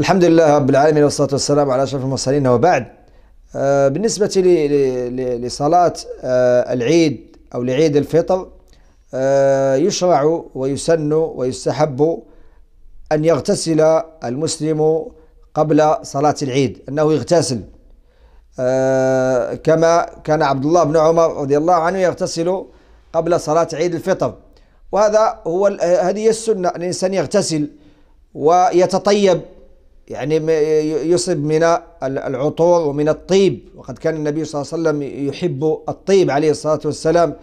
الحمد لله رب العالمين والصلاة والسلام على أشرف المرسلين وبعد آه، بالنسبة لصلاة آه، العيد أو لعيد الفطر آه، يشرع ويسن ويستحب أن يغتسل المسلم قبل صلاة العيد أنه يغتسل كما كان عبد الله بن عمر رضي الله عنه يغتسل قبل صلاة عيد الفطر وهذا هو هذه السنة أن الإنسان يغتسل ويتطيب يعني يصب من العطور ومن الطيب وقد كان النبي صلى الله عليه وسلم يحب الطيب عليه الصلاة والسلام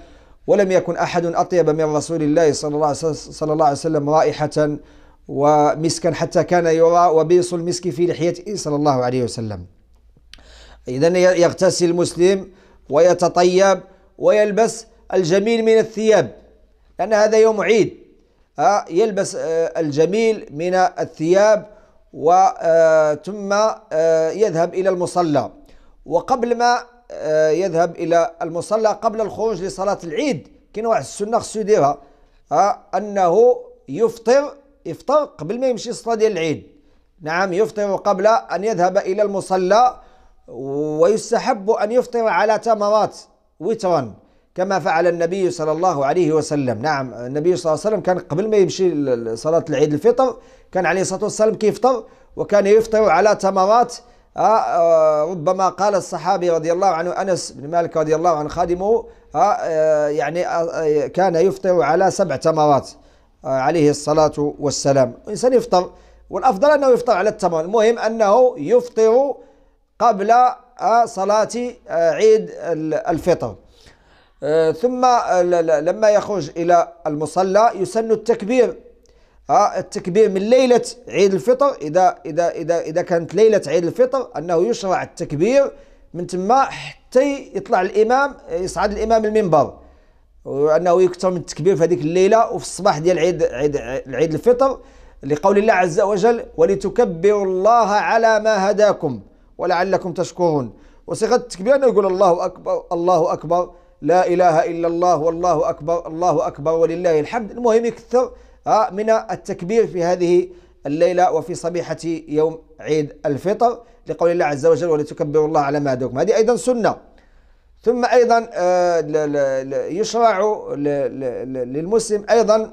ولم يكن أحد أطيب من رسول الله صلى الله عليه وسلم رائحة ومسكا حتى كان يرى وبيص المسك في لحيته صلى الله عليه وسلم إذا يغتسل المسلم ويتطيب ويلبس الجميل من الثياب لأن هذا يوم عيد آه، يلبس آه، الجميل من الثياب وثم آه، آه، يذهب إلى المصلى وقبل ما آه، يذهب إلى المصلى قبل الخروج لصلاة العيد كاين واحد السنة خصو يديرها أنه يفطر يفطر قبل ما يمشي الصلاة ديال العيد نعم يفطر قبل أن يذهب إلى المصلى ويستحب أن يفطر على تمرات وترا كما فعل النبي صلى الله عليه وسلم نعم النبي صلى الله عليه وسلم كان قبل ما يمشي صلاة العيد الفطر كان عليه الصلاة والسلام كيفطر وكان يفطر على تمرات آه، آه، ربما قال الصحابي رضي الله عنه أنس بن مالك رضي الله عنه خادمه آه، يعني كان يفطر على سبع تمرات عليه الصلاة والسلام الإنسان يفطر والأفضل أنه يفطر على التمر المهم أنه يفطر قبل صلاة عيد الفطر آه، ثم آه، لما يخرج إلى المصلى يسن التكبير آه، التكبير من ليلة عيد الفطر إذا إذا إذا إذا كانت ليلة عيد الفطر أنه يشرع التكبير من تما حتى يطلع الإمام يصعد الإمام المنبر وأنه يكثر من التكبير في هذيك الليلة وفي الصباح ديال عيد عيد عيد الفطر لقول الله عز وجل ولتكبروا الله على ما هداكم ولعلكم تشكرون وصيغة التكبير أنه يقول الله أكبر الله أكبر لا إله إلا الله والله أكبر الله أكبر ولله الحمد المهم يكثر آه، من التكبير في هذه الليلة وفي صبيحة يوم عيد الفطر لقول الله عز وجل ولتكبر الله على ما هداكم هذه أيضا سنة ثم أيضا آه، يشرع للمسلم أيضا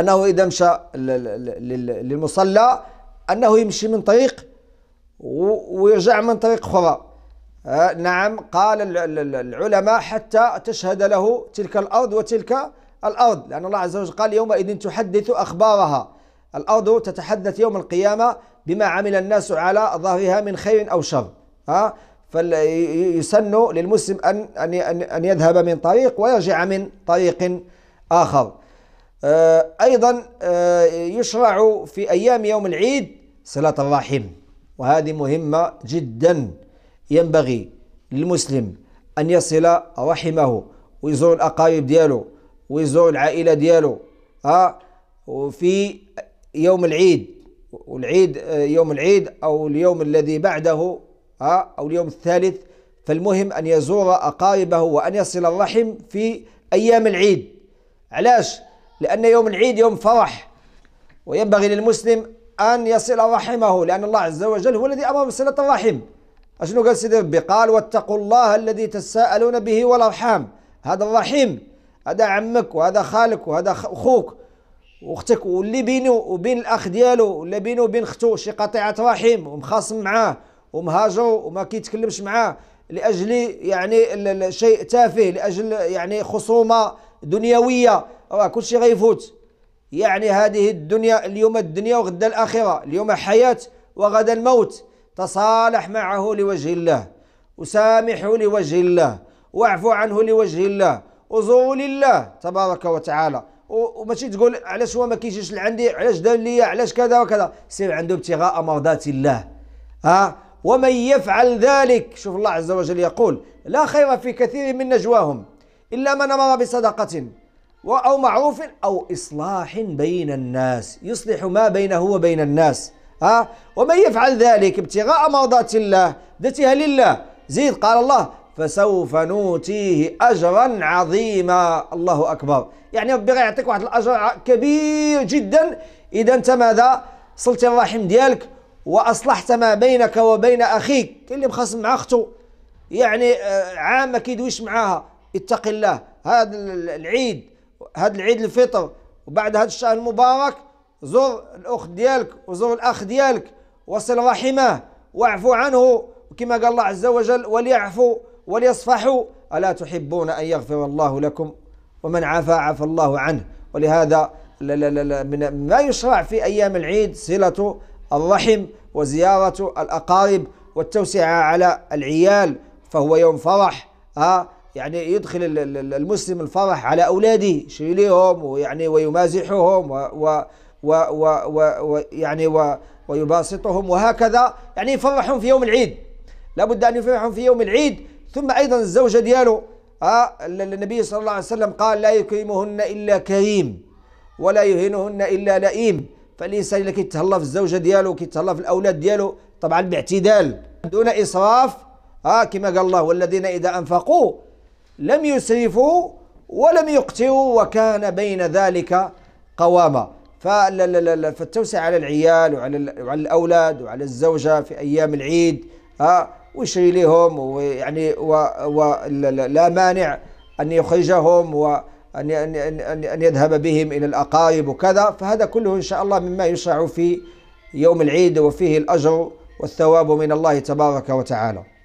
أنه إذا مشى للمصلى أنه يمشي من طريق ويرجع من طريق أخرى آه، نعم قال العلماء حتى تشهد له تلك الأرض وتلك الأرض لأن الله عز وجل قال يومئذ تحدث أخبارها الأرض تتحدث يوم القيامة بما عمل الناس على ظهرها من خير أو شر ها آه، فيسن للمسلم أن أن أن يذهب من طريق ويرجع من طريق آخر آه، أيضا يشرع في أيام يوم العيد صلاة الرحم وهذه مهمة جداً ينبغي للمسلم أن يصل رحمه ويزور الأقارب ديالو ويزور العائلة ديالو ها آه، وفي يوم العيد والعيد آه، يوم العيد أو اليوم الذي بعده ها آه، أو اليوم الثالث فالمهم أن يزور أقاربه وأن يصل الرحم في أيام العيد علاش؟ لأن يوم العيد يوم فرح وينبغي للمسلم أن يصل رحمه لأن الله عز وجل هو الذي أمر بصلة الرحم اشنو قال سيدي ربي قال واتقوا الله الذي تساءلون به والارحام هذا الرحيم هذا عمك وهذا خالك وهذا اخوك واختك واللي بينه وبين الاخ ديالو ولا بينه وبين اخته شي قطيعه رحيم ومخاصم معاه ومهاجر وما كيتكلمش معاه لاجل يعني شيء تافه لاجل يعني خصومه دنيويه راه كلشي غيفوت يعني هذه الدنيا اليوم الدنيا وغدا الاخره اليوم حياه وغدا الموت تصالح معه لوجه الله وسامحه لوجه الله واعفو عنه لوجه الله وزول لله تبارك وتعالى وماشي تقول علاش هو ما كيجيش لعندي علاش دار ليا علاش كذا وكذا سير عنده ابتغاء مرضات الله ها ومن يفعل ذلك شوف الله عز وجل يقول لا خير في كثير من نجواهم إلا من أمر بصدقة أو معروف أو إصلاح بين الناس يصلح ما بينه وبين الناس ها ومن يفعل ذلك ابتغاء مرضات الله ذاتها لله زيد قال الله فسوف نوتيه اجرا عظيما الله اكبر يعني ربي غيعطيك واحد الاجر كبير جدا اذا انت ماذا صلت الرحم ديالك واصلحت ما بينك وبين اخيك كاين اللي مخاصم مع اخته يعني آه، عام ما كيدويش معاها اتق الله هذا العيد هذا العيد الفطر وبعد هذا الشهر المبارك زور الاخت ديالك وزور الاخ ديالك وصل رحمه واعفو عنه كما قال الله عز وجل وليعفو وليصفحوا الا تحبون ان يغفر الله لكم ومن عفا عفى الله عنه ولهذا لا لا لا من ما يشرع في ايام العيد صله الرحم وزياره الاقارب والتوسعه على العيال فهو يوم فرح ها آه، يعني يدخل المسلم الفرح على اولاده يشري لهم ويعني ويمازحهم و, و و و و يعني و ويباسطهم وهكذا يعني يفرحهم في يوم العيد لابد أن يفرحهم في يوم العيد ثم أيضا الزوجة دياله آه النبي صلى الله عليه وسلم قال لا يكرمهن إلا كريم ولا يهينهن إلا لئيم فالإنسان اللي كيتهلا في الزوجة ديالو كيتهلا في الأولاد ديالو طبعا باعتدال دون إسراف آه كما قال الله والذين إذا أنفقوا لم يسرفوا ولم يقتروا وكان بين ذلك قواما فالتوسع على العيال وعلى وعلى الاولاد وعلى الزوجه في ايام العيد ها ويشري لهم ويعني ولا مانع ان يخرجهم وان ان ان ان يذهب بهم الى الاقارب وكذا فهذا كله ان شاء الله مما يشرع في يوم العيد وفيه الاجر والثواب من الله تبارك وتعالى